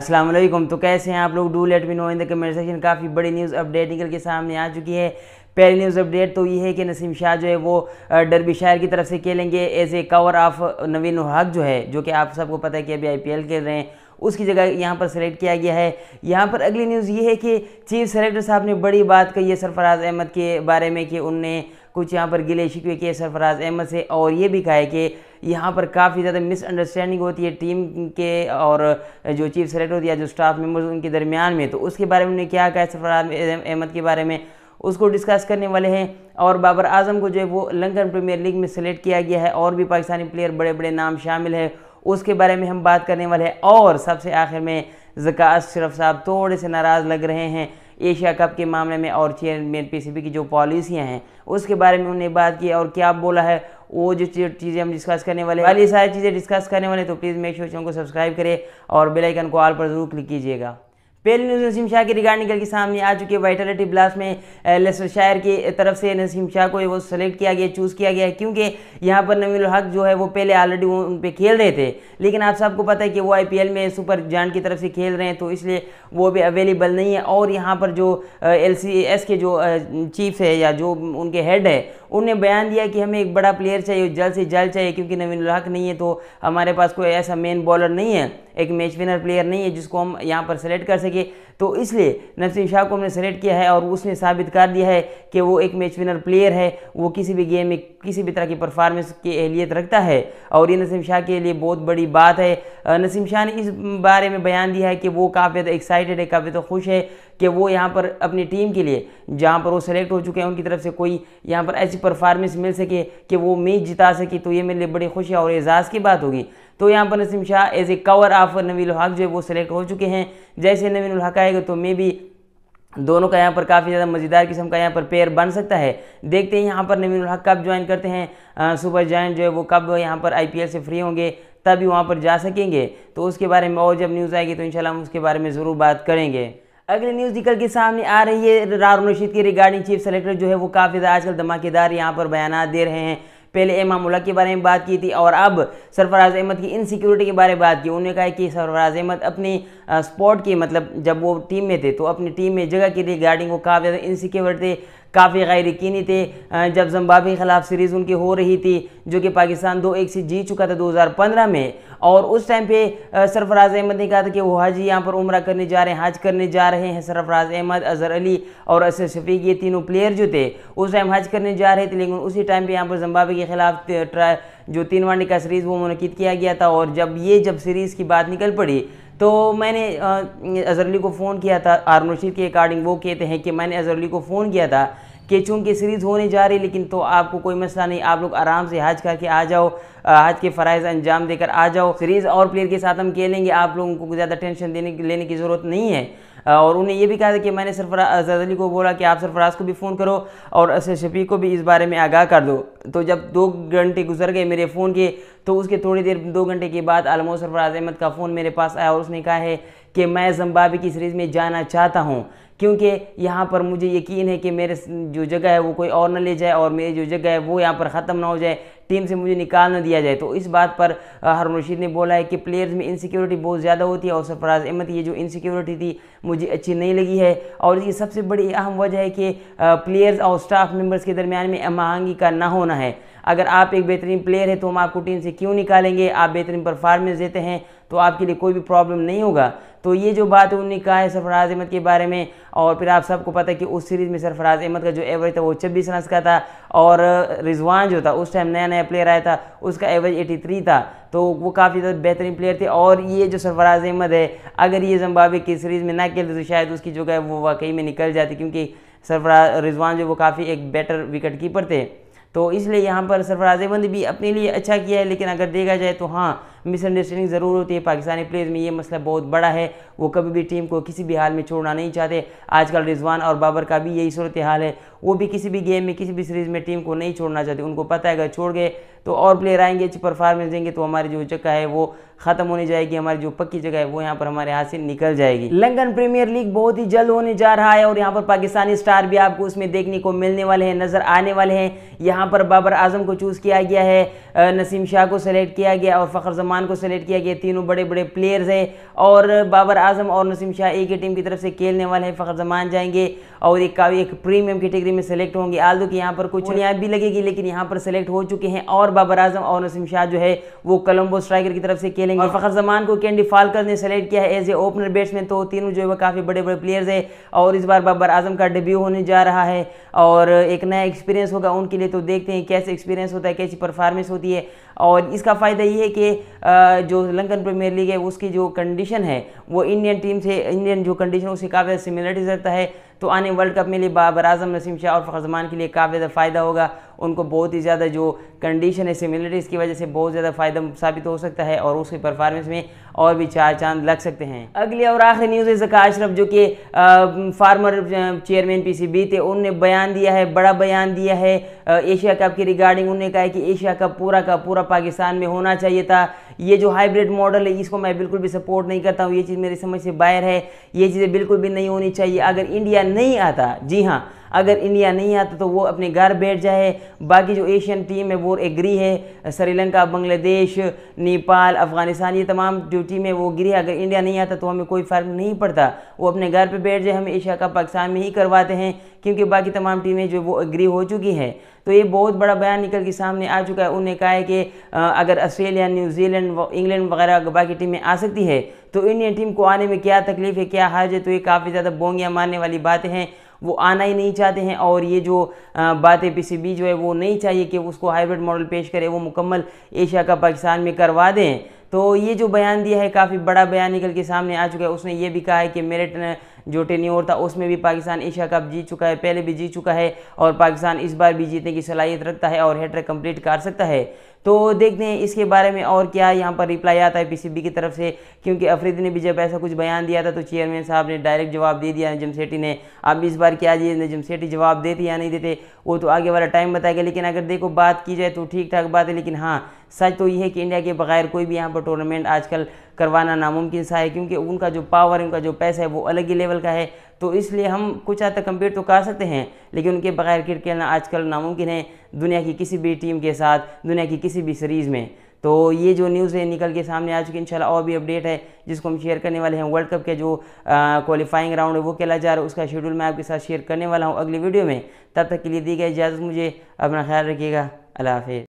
असलम तो कैसे हैं आप लोग do let me know in the comment section काफ़ी बड़ी न्यूज़ अपडेट निकल के सामने आ चुकी है पहली न्यूज़ अपडेट तो ये है कि नसीम शाह जो है वो डरबी शायर की तरफ से खेलेंगे as a cover of Naveen Haq जो है जो कि आप सबको पता है कि अभी आई खेल रहे हैं उसकी जगह यहाँ पर सेलेक्ट किया गया है यहाँ पर अगली न्यूज़ ये है कि चीफ सेलेक्टर साहब ने बड़ी बात कही है सरफराज अहमद के बारे में कि उनने कुछ यहाँ पर गिले शिकवे किए सरफराज अहमद से और ये भी कहा है कि यहाँ पर काफ़ी ज़्यादा मिसअंडरस्टैंडिंग होती है टीम के और जो चीफ सेलेक्टर होती है जो स्टाफ मेम्बर्स उनके दरमियान में तो उसके बारे में उन्होंने क्या कहा सरफराज अहमद के बारे में उसको डिस्कस करने वाले हैं और बाबर आजम को जो है वो लंकन प्रीमियर लीग में सेलेक्ट किया गया है और भी पाकिस्तानी प्लेयर बड़े बड़े नाम शामिल है उसके बारे में हम बात करने वाले हैं और सबसे आखिर में जका अशरफ साहब थोड़े से नाराज़ लग रहे हैं एशिया कप के मामले में और चेयरमैन पीसीबी की जो पॉलिसियां हैं उसके बारे में उन्होंने बात की और क्या बोला है वो जो चीज़ें हम डिस्कस करने वाले वाली सारी चीज़ें डिस्कस करने वाले तो प्लीज़ मेक श्योर चैनल को सब्सक्राइब करें और बेलाइकन को आल पर जरूर क्लिक कीजिएगा पहले न्यूज़ नसीम शाह की रिगार्डिंग करके के सामने आ चुकी है वाइटलिटी ब्लास्ट में लेसर शायर की तरफ से नसीम शाह को वो सेलेक्ट किया गया चूज़ किया गया है क्योंकि यहाँ पर नवील हक जो है वो पहले ऑलरेडी वो उन पर खेल रहे थे लेकिन आप सबको पता है कि वो आई में सुपर जान की तरफ से खेल रहे हैं तो इसलिए वो भी अवेलेबल नहीं है और यहाँ पर जो एल के जो चीफ है या जो उनके हेड है उनने बयान दिया कि हमें एक बड़ा प्लेयर चाहिए जल्द से जल्द चाहिए क्योंकि नवीन उल्लाह नहीं है तो हमारे पास कोई ऐसा मेन बॉलर नहीं है एक मैच विनर प्लेयर नहीं है जिसको हम यहाँ पर सेलेक्ट कर सके तो इसलिए नसीम शाह को हमने सेलेक्ट किया है और उसने साबित कर दिया है कि वो एक मैच विनर प्लेयर है वो किसी भी गेम में किसी भी तरह की परफॉर्मेंस की अहलियत रखता है और ये नसीम शाह के लिए बहुत बड़ी बात है नसीम शाह ने इस बारे में बयान दिया है कि वो काफ़ी ज़्यादा एक्साइटेड है काफ़ी ज़्यादा खुश है कि वो यहाँ पर अपनी टीम के लिए जहाँ पर वो सेलेक्ट हो चुके हैं उनकी तरफ से कोई यहाँ पर ऐसी परफॉर्मेंस मिल सके कि वो मैच जिता सके तो ये मेरे लिए बड़ी खुशी और एजाज़ की बात होगी तो यहाँ पर Naseem Shah as a cover of Naveen Haq जो है वो सेलेक्ट हो चुके हैं जैसे नवीन हक है जाएगा तो मे भी दोनों का यहाँ पर काफ़ी ज़्यादा मज़ेदार किस्म का यहाँ पर पेयर बन सकता है देखते हैं यहाँ पर नवीन हक कब ज्वाइन करते हैं सुपर जॉइंट जो है वो कब यहाँ पर आईपीएल से फ्री होंगे तभी वहाँ पर जा सकेंगे तो उसके बारे में और जब न्यूज़ आएगी तो इंशाल्लाह हम उसके बारे में ज़रूर बात करेंगे अगले न्यूज़ निकल के सामने आ रही है रारुन रशीद के रिगार्डिंग चीफ सेलेक्टर जो है वो काफ़ी ज़्यादा आजकल धमाकेदार यहाँ पर बयान दे रहे हैं पहले ए मामूला के बारे में बात की थी और अब सरफराज अहमद की इनसिक्योरिटी के बारे में बात की उन्होंने कहा कि सरफराज अहमद अपनी स्पॉट की मतलब जब वो टीम में थे तो अपनी टीम में जगह के रिगार्डिंग वो काफ़ी ज़्यादा इनसिक्योर थे काफ़ी गैर यकीनी थे जब जम्बाबे के खिलाफ सीरीज़ उनकी हो रही थी जो कि पाकिस्तान दो एक से जीत चुका था 2015 में और उस टाइम पे सरफराज अहमद ने कहा था कि वो हाजी यहाँ पर उम्र करने जा रहे हैं हज करने जा रहे हैं सरफराज अहमद अजहर अली और असर शफीक ये तीनों प्लेयर जो थे उस टाइम हज करने जा रहे थे लेकिन उसी टाइम पर यहाँ पर जम्बावे के खिलाफ जो तीन वनडे का सीरीज़ वो मनकद किया गया था और जब ये जब सीरीज़ की बात निकल पड़ी तो मैंने अजहर अली को फ़ोन किया था रशीद के अकॉर्डिंग वो कहते हैं कि मैंने अजहर अली को फ़ोन किया था केचुंग की सीरीज़ होने जा रही लेकिन तो आपको कोई मसला नहीं आप लोग आराम से हज करके आ जाओ हज के फ़रज़ अंजाम देकर आ जाओ सीरीज़ और प्लेयर के साथ हम खेलेंगे आप लोगों को ज़्यादा टेंशन देने लेने की ज़रूरत नहीं है और उन्हें यह भी कहा था कि मैंने सरफराज अली को बोला कि आप सरफराज को भी फ़ोन करो और असर शफी को भी इस बारे में आगाह कर दो तो जब दो घंटे गुजर गए मेरे फ़ोन के तो उसके थोड़ी देर दो घंटे के बाद आलमो सरफराज अहमद का फ़ोन मेरे पास आया और उसने कहा है कि मैं जम्बाबे की सीरीज़ में जाना चाहता हूँ क्योंकि यहाँ पर मुझे यकीन है कि मेरे जो जगह है वो कोई और न ले जाए और मेरी जो जगह है वो यहाँ पर ख़त्म ना हो जाए टीम से मुझे निकाल ना दिया जाए तो इस बात पर हारून रशीद ने बोला है कि प्लेयर्स में इनसिक्योरिटी बहुत ज़्यादा होती है और सरफराज अहमद ये जो इनसिक्योरिटी थी मुझे अच्छी नहीं लगी है और ये सबसे बड़ी अहम वजह है कि प्लेयर्स और स्टाफ मेम्बर्स के दरमियान में आहंगी का ना होना है अगर आप एक बेहतरीन प्लेयर है तो हम आपको टीम से क्यों निकालेंगे आप बेहतरीन परफॉर्मेंस देते हैं तो आपके लिए कोई भी प्रॉब्लम नहीं होगा तो ये जो बात है उन्होंने कहा है सरफराज अहमद के बारे में और फिर आप सबको पता है कि उस सीरीज़ में सरफराज अहमद का जो एवरेज था वो छब्बीस रन का था और रिजवान जो था उस टाइम नया नया प्लेयर आया था उसका एवरेज 83 था तो वो काफ़ी ज़्यादा बेहतरीन प्लेयर थे और ये जो सरफराज अहमद है अगर ये जम्बावे की सीरीज़ में ना खेलते तो शायद उसकी जगह वो वाकई में निकल जाती क्योंकि सरफराज रिजवान जो वो काफ़ी एक बेटर विकेट कीपर थे तो इसलिए यहाँ पर सरफराज बंद भी अपने लिए अच्छा किया है लेकिन अगर देखा जाए तो हाँ मिसअंडरस्टैंडिंग ज़रूर होती है पाकिस्तानी प्लेयर्स में ये मसला बहुत बड़ा है वो कभी भी टीम को किसी भी हाल में छोड़ना नहीं चाहते आजकल रिजवान और बाबर का भी यही सूरत हाल है वो भी किसी भी गेम में किसी भी सीरीज़ में टीम को नहीं छोड़ना चाहते उनको पता है अगर छोड़ गए तो और प्लेयर आएंगे अच्छी परफॉर्मेंस देंगे तो हमारी जो जगह है वो ख़त्म होने जाएगी हमारी जो पक्की जगह है वो यहाँ पर हमारे हाथ से निकल जाएगी लंदन प्रीमियर लीग बहुत ही जल्द होने जा रहा है और यहाँ पर पाकिस्तानी स्टार भी आपको उसमें देखने को मिलने वाले हैं नज़र आने वाले हैं यहाँ पर बाबर आजम को चूज़ किया गया है नसीम शाह को सेलेक्ट किया गया और फ़खर ओमान को सेलेक्ट किया गया तीनों बड़े बड़े प्लेयर्स हैं और बाबर आजम और नसीम शाह एक ही टीम की तरफ से खेलने वाले हैं फ़खर जमान जाएंगे और एक काफी एक प्रीमियम कैटेगरी में सेलेक्ट होंगे आलदो की यहाँ पर कुछ न्याय भी लगेगी लेकिन यहाँ पर सेलेक्ट हो चुके हैं और बाबर आजम और नसीम शाह जो है वो कलम्बो स्ट्राइकर की तरफ से खेलेंगे फ़खर जमान को कैंडी फालकर ने सेलेक्ट किया है एज ए ओपनर बैट्समैन तो तीनों जो है वो काफ़ी बड़े बड़े प्लेयर्स है और इस बार बाबर आजम का डेब्यू होने जा रहा है और एक नया एक्सपीरियंस होगा उनके लिए तो देखते हैं कैसे एक्सपीरियंस होता है कैसी परफॉर्मेंस होती है और इसका फ़ायदा ये है कि जो लंकन प्रीमियर लीग है उसकी जो कंडीशन है वो इंडियन टीम से इंडियन जो कंडीशन उसके काफ़ी सिमिलरिटीज रखता है तो आने वर्ल्ड कप में लिए बाबर आजम नसीम शाह और फ़खर जमान के लिए काफ़ी फ़ायदा होगा उनको बहुत ही ज़्यादा जो कंडीशन है सिमिलरिटीज़ की वजह से बहुत ज़्यादा फायदा साबित हो सकता है और उसकी परफॉर्मेंस में और भी चार चांद लग सकते हैं अगली और आखिरी न्यूज़ है जका अशरफ जो कि फार्मर चेयरमैन पीसीबी थे उनने बयान दिया है बड़ा बयान दिया है एशिया कप की रिगार्डिंग उन्होंने कहा है कि एशिया कप पूरा का पूरा पाकिस्तान में होना चाहिए था ये जो हाइब्रिड मॉडल है इसको मैं बिल्कुल भी सपोर्ट नहीं करता हूँ ये चीज़ मेरी समझ से बाहर है ये चीज़ें बिल्कुल भी नहीं होनी चाहिए अगर इंडिया नहीं आता जी हाँ अगर इंडिया नहीं आता तो वो अपने घर बैठ जाए बाकी जो एशियन टीम है वो एग्री है श्रीलंका बांग्लादेश नेपाल अफगानिस्तान ये तमाम जो टीम है वो गिरी है अगर इंडिया नहीं आता तो हमें कोई फ़र्क नहीं पड़ता वो अपने घर पर बैठ जाए हम एशिया कप पाकिस्तान में ही करवाते हैं क्योंकि बाकी तमाम टीमें जो वो एग्री हो चुकी हैं तो ये बहुत बड़ा बयान निकल के सामने आ चुका है उन्होंने कहा है कि अगर ऑस्ट्रेलिया न्यूजीलैंड इंग्लैंड वगैरह बाकी टीमें आ सकती है तो इंडियन टीम को आने में क्या तकलीफ है क्या हार्ज है तो ये काफ़ी ज़्यादा बोंगियाँ मारने वाली बातें हैं वो आना ही नहीं चाहते हैं और ये जो बात है पीसीबी जो है वो नहीं चाहिए कि उसको हाइब्रिड मॉडल पेश करे वो मुकम्मल एशिया का पाकिस्तान में करवा दें तो ये जो बयान दिया है काफ़ी बड़ा बयान निकल के सामने आ चुका है उसने ये भी कहा है कि मेरिट जो टेन्योर था उसमें भी पाकिस्तान एशिया कप जीत चुका है पहले भी जीत चुका है और पाकिस्तान इस बार भी जीतने की सलाहियत रखता है और हैट्रिक कंप्लीट कर सकता है तो देखते हैं इसके बारे में और क्या यहाँ पर रिप्लाई आता है पीसीबी की तरफ से क्योंकि अफरीदी ने भी जब ऐसा कुछ बयान दिया था तो चेयरमैन साहब ने डायरेक्ट जवाब दे दिया नजम सेठी ने अब इस बार क्या दिए नजम सेठी जवाब देते या नहीं देते वो तो आगे वाला टाइम बताएगा लेकिन अगर देखो बात की जाए तो ठीक ठाक बात है लेकिन हाँ सच तो ये है कि इंडिया के बगैर कोई भी यहाँ पर टूर्नामेंट आजकल करवाना नामुमकिन सा है क्योंकि उनका जो पावर है उनका जो पैसा है वो अलग ही लेवल का है तो इसलिए हम कुछ हद तक कंपेयर तो कर सकते हैं लेकिन उनके बगैर क्रिकेट खेलना आजकल नामुमकिन है दुनिया की किसी भी टीम के साथ दुनिया की किसी भी सीरीज़ में तो ये जो न्यूज़ है निकल के सामने आ चुकी है इन और भी अपडेट है जिसको हम शेयर करने वाले हैं वर्ल्ड कप के जो क्वालिफाइंग राउंड है वो खेला जा रहा है उसका शेड्यूल मैं आपके साथ शेयर करने वाला हूँ अगली वीडियो में तब तक के लिए दी गई इजाज़त मुझे अपना ख्याल रखिएगा अल्लाह हाफिज़